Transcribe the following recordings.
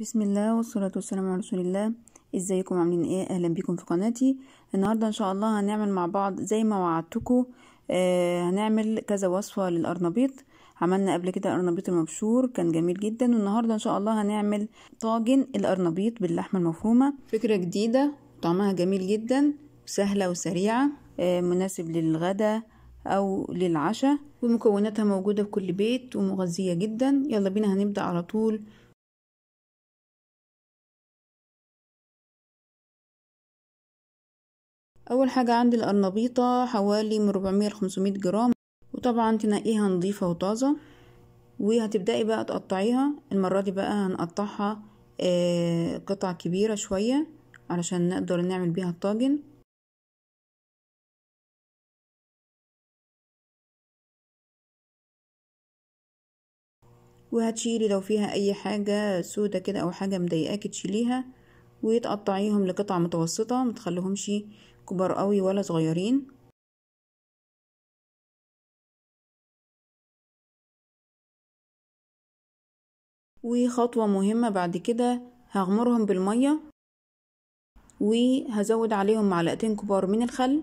بسم الله والصلاة والسلام على رسول الله ازيكم عاملين ايه اهلا بيكم في قناتي النهاردة ان شاء الله هنعمل مع بعض زي ما وعدتكم آه هنعمل كذا وصفة للارنبيط عملنا قبل كده الارنبيط المبشور كان جميل جدا والنهاردة ان شاء الله هنعمل طاجن الارنبيط باللحمة المفرومة فكرة جديدة طعمها جميل جدا سهلة وسريعة آه مناسب للغدا او للعشاء ومكوناتها موجودة في كل بيت ومغذية جدا يلا بينا هنبدأ على طول اول حاجة عندي القرنبيطة حوالي من 400 ل 500 جرام وطبعا تنقيها نظيفة وطازة وهتبدأي بقى تقطعيها المرة دي بقى هنقطعها آه، قطع كبيرة شوية علشان نقدر نعمل بيها الطاجن وهتشيلي لو فيها اي حاجة سودة كده او حاجة مضايقاكي تشيليها وتقطعيهم لقطع متوسطة متخليهمش كبار قوي ولا صغيرين وخطوة مهمة بعد كده هغمرهم بالمية وهزود عليهم معلقتين كبار من الخل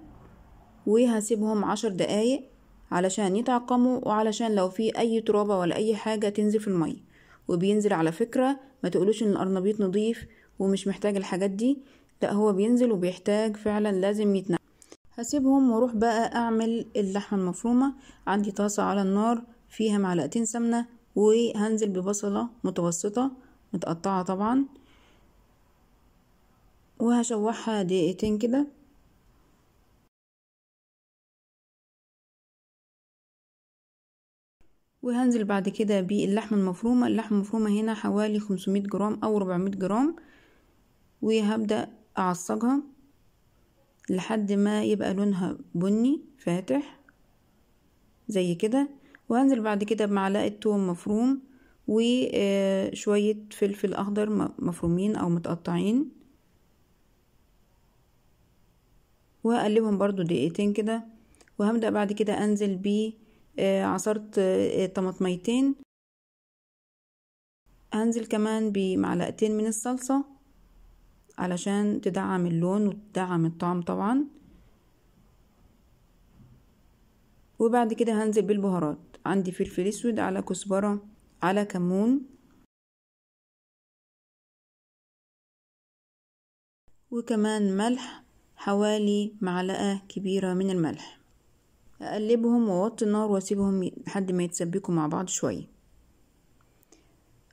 وهسيبهم عشر دقايق علشان يتعقموا وعلشان لو في اي ترابة ولا اي حاجة تنزل في المية وبينزل على فكرة ما تقولوش ان القرنبيط نضيف ومش محتاج الحاجات دي لا هو بينزل وبيحتاج فعلا لازم يتنقل هسيبهم واروح بقى اعمل اللحمه المفرومه عندي طاسه على النار فيها معلقتين سمنه وهنزل ببصله متوسطه متقطعه طبعا وهشوحها دقيقتين كده وهنزل بعد كده باللحمه المفرومه اللحمه المفرومه هنا حوالي 500 جرام او 400 جرام وهبدا أعصجها لحد ما يبقى لونها بني فاتح زي كده وهنزل بعد كده بمعلقة توم مفروم وشوية آه، فلفل أخضر مفرومين أو متقطعين وهقلبهم برضو دقيقتين كده وهبدأ بعد كده أنزل ب آه، عصرت آه، طماطميتين هنزل كمان بمعلقتين من الصلصة علشان تدعم اللون وتدعم الطعم طبعا وبعد كده هنزل بالبهارات عندي فلفل اسود على كزبرة على كمون وكمان ملح حوالي معلقة كبيرة من الملح أقلبهم وأوطي النار وأسيبهم لحد ما يتسبكوا مع بعض شوية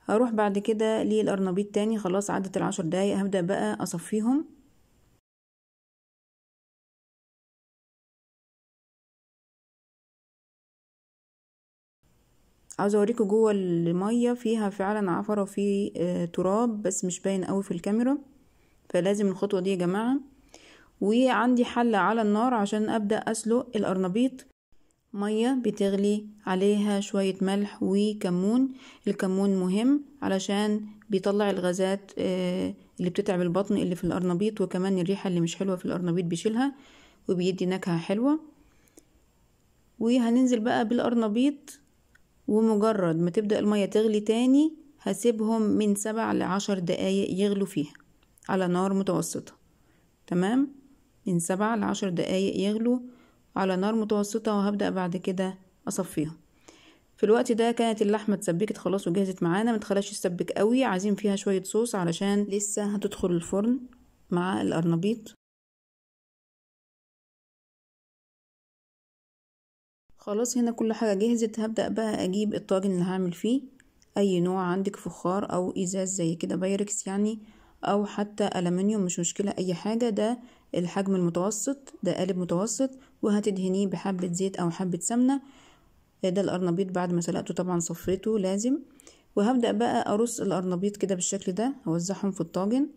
هروح بعد كده للارنبيط تاني خلاص عدت العشر دقايق هبدأ بقى أصفيهم عاوزه اوريكم جوه الميه فيها فعلا عفره في آه، تراب بس مش باين قوي في الكاميرا فلازم الخطوه دي يا جماعه وعندي حله على النار عشان ابدا اسلق الارنبيط مية بتغلي عليها شوية ملح وكمون الكمون مهم علشان بيطلع الغازات آه، اللي بتتعب البطن اللي في القرنبيط وكمان الريحة اللي مش حلوة في القرنبيط بيشيلها وبيدي نكهة حلوة وهننزل بقى بالقرنبيط ومجرد ما تبدأ المية تغلي تاني هسيبهم من سبع لعشر دقايق يغلوا فيها على نار متوسطة تمام من سبع لعشر دقايق يغلوا على نار متوسطة وهبدأ بعد كده أصفيها في الوقت ده كانت اللحمة اتسبكت خلاص وجهزت معانا متخلاش تسبك قوي عايزين فيها شوية صوص علشان لسه هتدخل الفرن مع القرنبيط خلاص هنا كل حاجة جهزت هبدأ بقى أجيب الطاجن اللي هعمل فيه أي نوع عندك فخار أو إزاز زي كده بايركس يعني أو حتى ألمنيوم مش مشكلة أي حاجة ده الحجم المتوسط ده قالب متوسط وهتدهنيه بحبة زيت أو حبة سمنة آه، ده الأرنبيط بعد ما سلقته طبعا صفيته لازم وهبدأ بقى أرص الأرنبيط كده بالشكل ده أوزعهم في الطاجن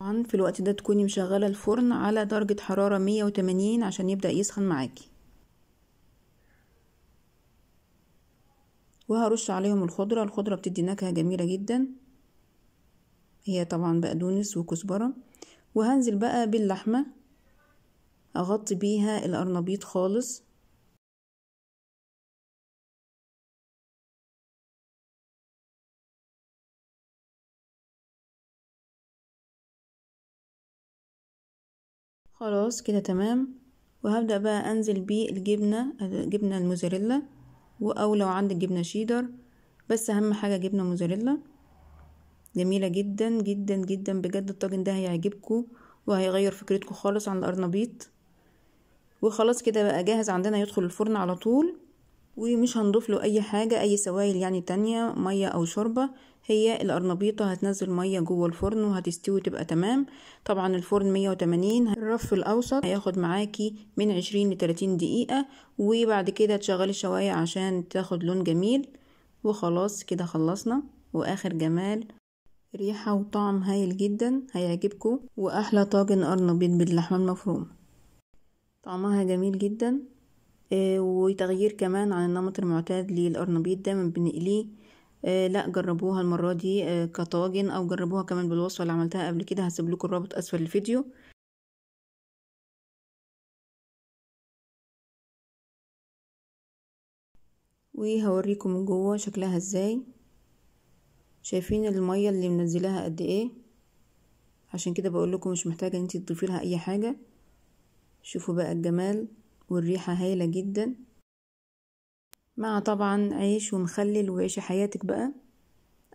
طبعا في الوقت ده تكوني مشغلة الفرن على درجة حرارة مية وتمانين عشان يبدأ يسخن معاكي وهرش عليهم الخضرة الخضرة بتدي نكهة جميلة جدا هي طبعا بقدونس وكزبرة وهنزل بقى باللحمة أغطي بيها الأرنبيط خالص خلاص كده تمام وهبدأ بقى أنزل بالجبنة الجبنة الموزاريلا أو لو عندك جبنة شيدر بس أهم حاجة جبنة موزاريلا جميلة جدا جدا جدا بجد الطاجن ده هيعجبكم وهيغير فكرتكم خالص عن القرنبيط وخلاص كده بقى جاهز عندنا يدخل الفرن على طول ومش هنضيف له اي حاجة اي سوائل يعني تانية مية او شوربة هي القرنبيطة هتنزل مية جوه الفرن وهتستوي تبقى تمام طبعا الفرن 180 الرف الاوسط هياخد معاكي من 20 ل 30 دقيقة وبعد كده تشغلي الشواية عشان تاخد لون جميل وخلاص كده خلصنا واخر جمال ريحة وطعم هايل جدا هيعجبكم وأحلى طاجن قرن باللحمة المفرومة طعمها جميل جدا آه، وتغيير كمان عن النمط المعتاد ده دايما بنقليه آه، لا جربوها المرة دي آه، كطاجن أو جربوها كمان بالوصفة اللي عملتها قبل كده هسيب لكم الرابط أسفل الفيديو وهوريكم من جوه شكلها ازاي شايفين المية اللي منزلاها قد ايه عشان كده بقول لكم مش محتاجة انت انتي تضيفي لها اي حاجة شوفوا بقى الجمال والريحة هايلة جدا مع طبعا عيش ومخلل وعيشي حياتك بقى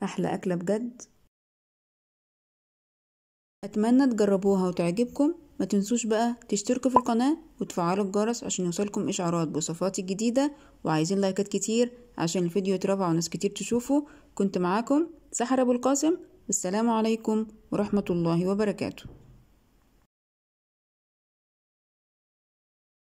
احلى اكلة بجد اتمنى تجربوها وتعجبكم ما تنسوش بقى تشتركوا في القناة وتفعلوا الجرس عشان يوصلكم إشعارات بوصفاتي الجديدة وعايزين لايكات كتير عشان الفيديو يترفع وناس كتير تشوفه كنت معاكم سحر أبو القاسم والسلام عليكم ورحمة الله وبركاته